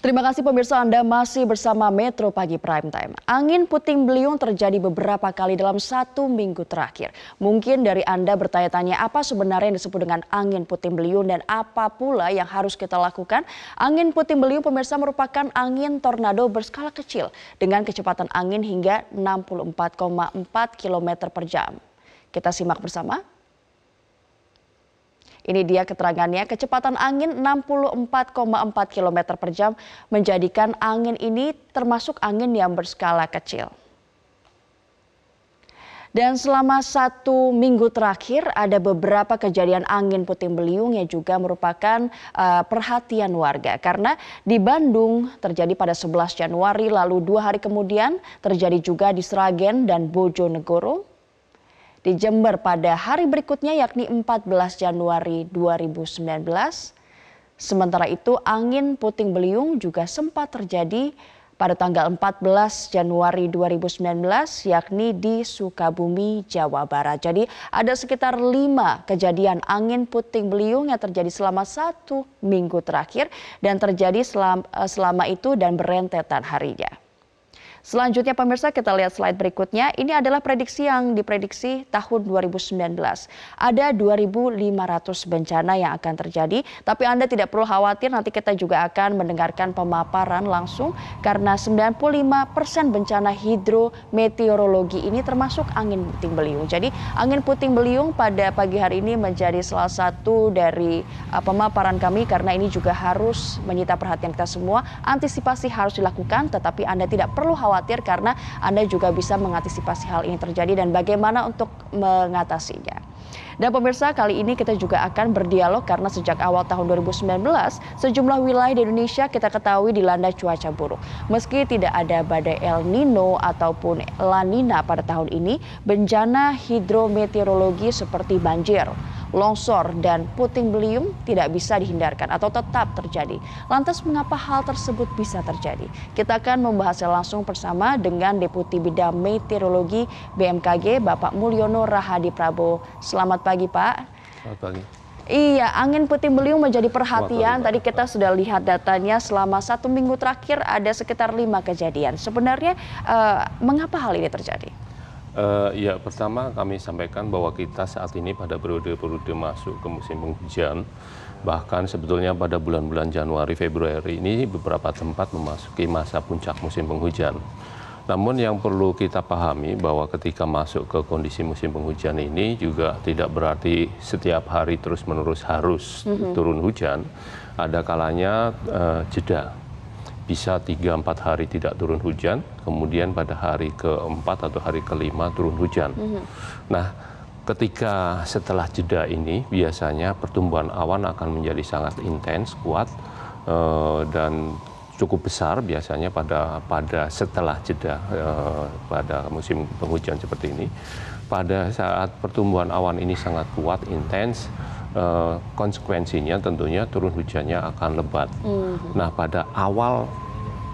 Terima kasih pemirsa Anda masih bersama Metro Pagi Prime Time. Angin puting beliung terjadi beberapa kali dalam satu minggu terakhir. Mungkin dari Anda bertanya-tanya apa sebenarnya yang disebut dengan angin puting beliung dan apa pula yang harus kita lakukan. Angin puting beliung pemirsa merupakan angin tornado berskala kecil dengan kecepatan angin hingga 64,4 km per jam. Kita simak bersama ini dia keterangannya, kecepatan angin 64,4 km per jam menjadikan angin ini termasuk angin yang berskala kecil. Dan selama satu minggu terakhir ada beberapa kejadian angin puting beliung yang juga merupakan uh, perhatian warga. Karena di Bandung terjadi pada 11 Januari lalu dua hari kemudian terjadi juga di Sragen dan Bojonegoro di Jember pada hari berikutnya yakni 14 Januari 2019. Sementara itu angin puting beliung juga sempat terjadi pada tanggal 14 Januari 2019 yakni di Sukabumi, Jawa Barat. Jadi ada sekitar lima kejadian angin puting beliung yang terjadi selama satu minggu terakhir dan terjadi selama, selama itu dan berentetan harinya. Selanjutnya pemirsa kita lihat slide berikutnya. Ini adalah prediksi yang diprediksi tahun 2019. Ada 2.500 bencana yang akan terjadi, tapi Anda tidak perlu khawatir nanti kita juga akan mendengarkan pemaparan langsung karena 95% bencana hidrometeorologi ini termasuk angin puting beliung. Jadi angin puting beliung pada pagi hari ini menjadi salah satu dari uh, pemaparan kami karena ini juga harus menyita perhatian kita semua. Antisipasi harus dilakukan tetapi Anda tidak perlu khawatir khawatir karena Anda juga bisa mengantisipasi hal ini terjadi dan bagaimana untuk mengatasinya. Dan pemirsa, kali ini kita juga akan berdialog karena sejak awal tahun 2019, sejumlah wilayah di Indonesia kita ketahui dilanda cuaca buruk. Meski tidak ada badai El Nino ataupun La Nina pada tahun ini, bencana hidrometeorologi seperti banjir, longsor dan puting beliung tidak bisa dihindarkan atau tetap terjadi. Lantas mengapa hal tersebut bisa terjadi? Kita akan membahasnya langsung bersama dengan Deputi Bidang Meteorologi BMKG Bapak Mulyono Rahadi Prabowo. Selamat pagi Pak. Selamat pagi. Iya, angin puting beliung menjadi perhatian. Tadi kita sudah lihat datanya selama satu minggu terakhir ada sekitar lima kejadian. Sebenarnya eh, mengapa hal ini terjadi? Uh, ya pertama kami sampaikan bahwa kita saat ini pada periode-periode masuk ke musim penghujan bahkan sebetulnya pada bulan-bulan Januari Februari ini beberapa tempat memasuki masa puncak musim penghujan. Namun yang perlu kita pahami bahwa ketika masuk ke kondisi musim penghujan ini juga tidak berarti setiap hari terus-menerus harus mm -hmm. turun hujan. Ada kalanya uh, jeda bisa 3-4 hari tidak turun hujan, kemudian pada hari keempat atau hari kelima turun hujan. Mm -hmm. Nah, ketika setelah jeda ini biasanya pertumbuhan awan akan menjadi sangat intens, kuat, e, dan cukup besar biasanya pada pada setelah jeda e, pada musim penghujan seperti ini. Pada saat pertumbuhan awan ini sangat kuat, intens, Eh, konsekuensinya tentunya turun hujannya akan lebat. Mm. Nah, pada awal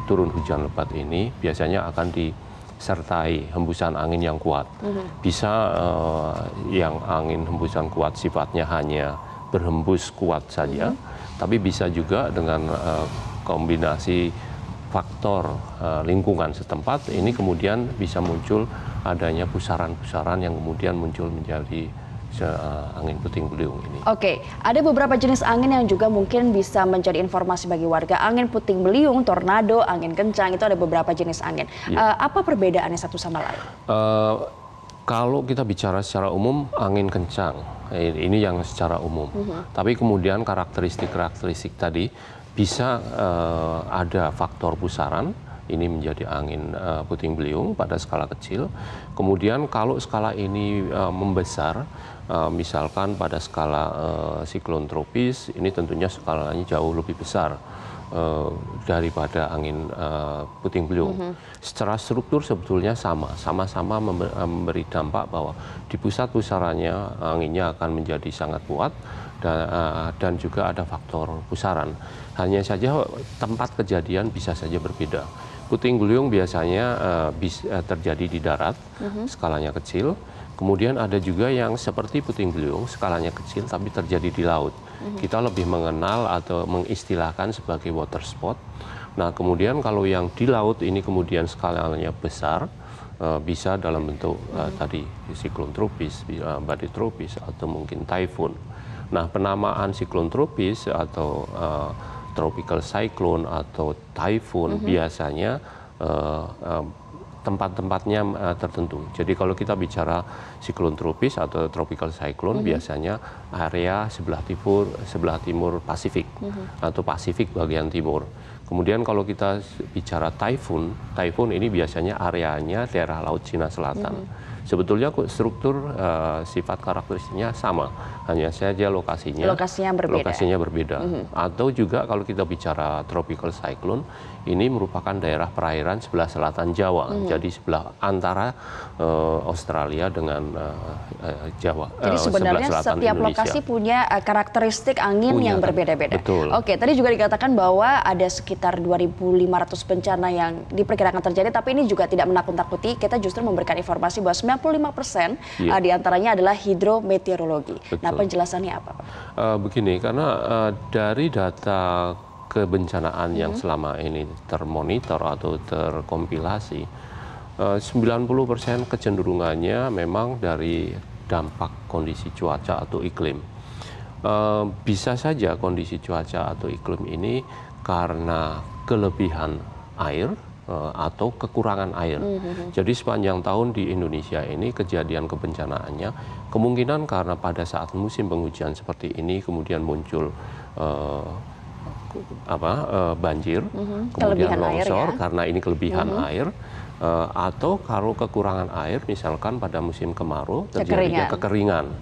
turun hujan lebat ini biasanya akan disertai hembusan angin yang kuat. Mm. Bisa uh, yang angin hembusan kuat sifatnya hanya berhembus kuat saja, mm. tapi bisa juga dengan uh, kombinasi faktor uh, lingkungan setempat ini kemudian bisa muncul adanya pusaran-pusaran yang kemudian muncul menjadi Eh, angin puting beliung ini. Oke, okay. ada beberapa jenis angin yang juga mungkin bisa menjadi informasi bagi warga. Angin puting beliung, tornado, angin kencang itu ada beberapa jenis angin. Yeah. Iya. Uh, apa perbedaannya satu sama lain? Uh, kalau kita bicara secara umum, angin kencang eh, ini yang secara umum. Uh mhm. -huh. Tapi kemudian karakteristik-karakteristik tadi bisa uh, ada faktor pusaran ini menjadi angin uh, puting beliung pada skala kecil. Kemudian kalau skala ini uh, membesar, uh, misalkan pada skala uh, siklon tropis, ini tentunya skalanya jauh lebih besar. daripada angin puting beliung. Mm -hmm. Secara struktur sebetulnya sama, sama-sama memberi dampak bahwa di pusat pusarannya anginnya akan menjadi sangat kuat dan, dan juga ada faktor pusaran. Hanya saja tempat kejadian bisa saja berbeda Puting beliung biasanya uh, bis, uh, terjadi di darat, uh-huh. skalanya kecil. Kemudian ada juga yang seperti puting beliung, skalanya kecil tapi terjadi di laut. Uh-huh. Kita lebih mengenal atau mengistilahkan sebagai water spot. Nah, kemudian kalau yang di laut ini kemudian skalanya besar, uh, bisa dalam bentuk uh, -huh. Mhm. tadi siklon tropis, uh, badai tropis atau mungkin typhoon. Nah, penamaan siklon tropis atau uh, tropical cyclone atau typhoon mhm. biasanya eh, eh, tempat-tempatnya eh, tertentu. Jadi kalau kita bicara siklon tropis atau tropical cyclone mm -hmm. biasanya area sebelah timur sebelah timur Pasifik mm -hmm. atau Pasifik bagian timur. Kemudian kalau kita bicara typhoon, typhoon ini biasanya areanya daerah laut Cina Selatan. Mm -hmm sebetulnya struktur uh, sifat karakteristiknya sama, hanya saja lokasinya lokasinya berbeda. Lokasinya berbeda. Mm -hmm. Atau juga kalau kita bicara tropical cyclone, ini merupakan daerah perairan sebelah selatan Jawa, mm -hmm. jadi sebelah antara uh, Australia dengan uh, uh, Jawa. Jadi sebenarnya uh, setiap Indonesia. lokasi punya uh, karakteristik angin punya, yang berbeda-beda. Oke, tadi juga dikatakan bahwa ada sekitar 2.500 bencana yang diperkirakan terjadi, tapi ini juga tidak menakut-nakuti. Kita justru memberikan informasi bahwa persen yeah. Iya. uh, diantaranya adalah hidrometeorologi. Nah, Betul. Nah penjelasannya apa Uh, begini, karena uh, dari data kebencanaan hmm. yang mhm. selama ini termonitor atau terkompilasi, eh, uh, 90% kecenderungannya memang dari dampak kondisi cuaca atau iklim. Uh, bisa saja kondisi cuaca atau iklim ini karena kelebihan air, Eh, atau kekurangan air. Mm -hmm. Jadi sepanjang tahun di Indonesia ini kejadian kebencanaannya kemungkinan karena pada saat musim penghujan seperti ini kemudian muncul uh, apa uh, banjir, mm -hmm. kemudian kelebihan longsor ya? karena ini kelebihan mm -hmm. air uh, atau kalau kekurangan air misalkan pada musim kemarau terjadi kekeringan.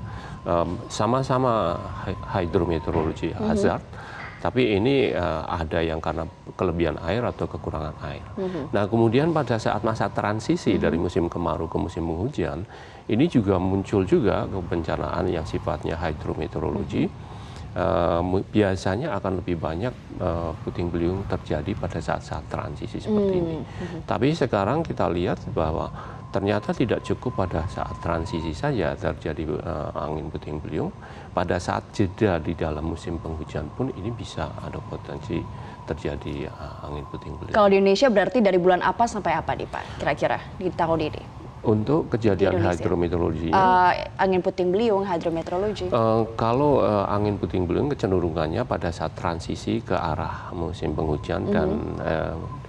Sama-sama um, hidrometeorologi hmm, hmm. hazard. Mm -hmm tapi ini uh, ada yang karena kelebihan air atau kekurangan air. Mm-hmm. Nah, kemudian pada saat masa transisi mm-hmm. dari musim kemarau ke musim penghujan, ini juga muncul juga kebencanaan yang sifatnya hidrometeorologi. Mm-hmm. Uh, biasanya akan lebih banyak uh, puting beliung terjadi pada saat-saat transisi seperti mm-hmm. ini. Mm-hmm. Tapi sekarang kita lihat bahwa ternyata tidak cukup pada saat transisi saja terjadi uh, angin puting beliung pada saat jeda di dalam musim penghujan pun ini bisa ada potensi terjadi uh, angin puting beliung. Kalau di Indonesia berarti dari bulan apa sampai apa nih Pak kira-kira di tahun ini? Untuk kejadian hidrometeorologi uh, angin puting beliung hidrometeorologi. Uh, kalau uh, angin puting beliung kecenderungannya pada saat transisi ke arah musim penghujan mm -hmm. dan uh,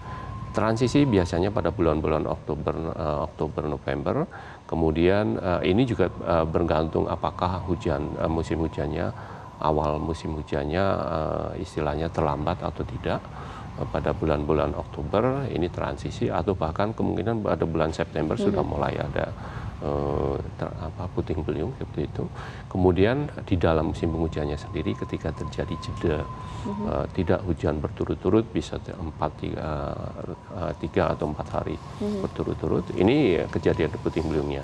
Transisi biasanya pada bulan-bulan Oktober, uh, Oktober, November. Kemudian uh, ini juga uh, bergantung apakah hujan uh, musim hujannya awal musim hujannya uh, istilahnya terlambat atau tidak uh, pada bulan-bulan Oktober ini transisi atau bahkan kemungkinan pada bulan September -hmm. sudah mulai ada Eh, apa puting beliung seperti itu. Kemudian di dalam musim penghujannya sendiri ketika terjadi jeda mm-hmm. uh, tidak hujan berturut-turut bisa empat tiga, uh, tiga atau empat hari mm-hmm. berturut-turut. Ini kejadian puting beliungnya.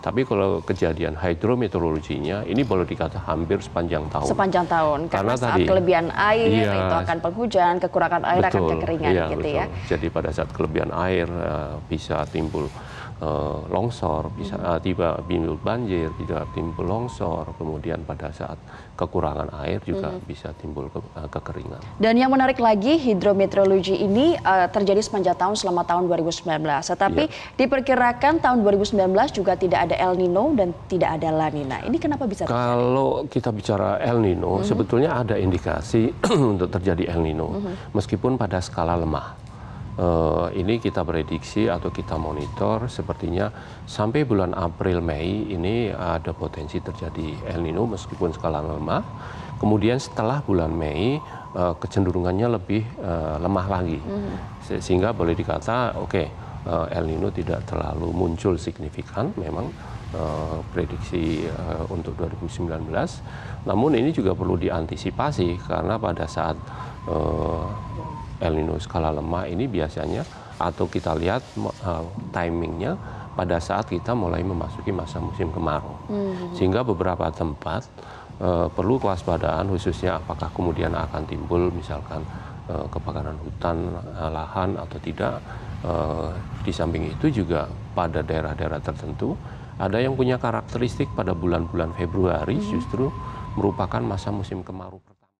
Tapi kalau kejadian hidrometeorologinya ini boleh dikata hampir sepanjang tahun. Sepanjang tahun karena, karena saat tadi, kelebihan air iya, itu akan penghujan, kekurangan air betul, akan kekeringan iya, gitu ya. betul. ya. Jadi pada saat kelebihan air uh, bisa timbul Eh, longsor, bisa uh, tiba timbul banjir, tiba timbul longsor, kemudian pada saat kekurangan air juga hmm. bisa timbul ke, uh, kekeringan. Dan yang menarik lagi hidrometeorologi ini uh, terjadi sepanjang tahun selama tahun 2019, tetapi ya. diperkirakan tahun 2019 juga tidak ada El Nino dan tidak ada La Nina. Ini kenapa bisa? Terjadi? Kalau kita bicara El Nino, hmm. sebetulnya ada indikasi untuk terjadi El Nino, hmm. meskipun pada skala lemah. Eh, ini kita prediksi atau kita monitor sepertinya sampai bulan April Mei ini ada potensi terjadi El Nino meskipun skala lemah. Kemudian setelah bulan Mei eh, kecenderungannya lebih eh, lemah lagi. Hmm. sehingga boleh dikata oke okay, El Nino tidak terlalu muncul signifikan memang uh, prediksi uh, untuk 2019. Namun ini juga perlu diantisipasi karena pada saat El Nino skala lemah ini biasanya atau kita lihat uh, timingnya pada saat kita mulai memasuki masa musim kemarau. Hmm. Sehingga beberapa tempat uh, perlu kewaspadaan khususnya apakah kemudian akan timbul misalkan uh, kebakaran hutan, lahan atau tidak. Uh, di samping itu juga pada daerah-daerah tertentu ada yang punya karakteristik pada bulan-bulan Februari hmm. justru merupakan masa musim kemarau.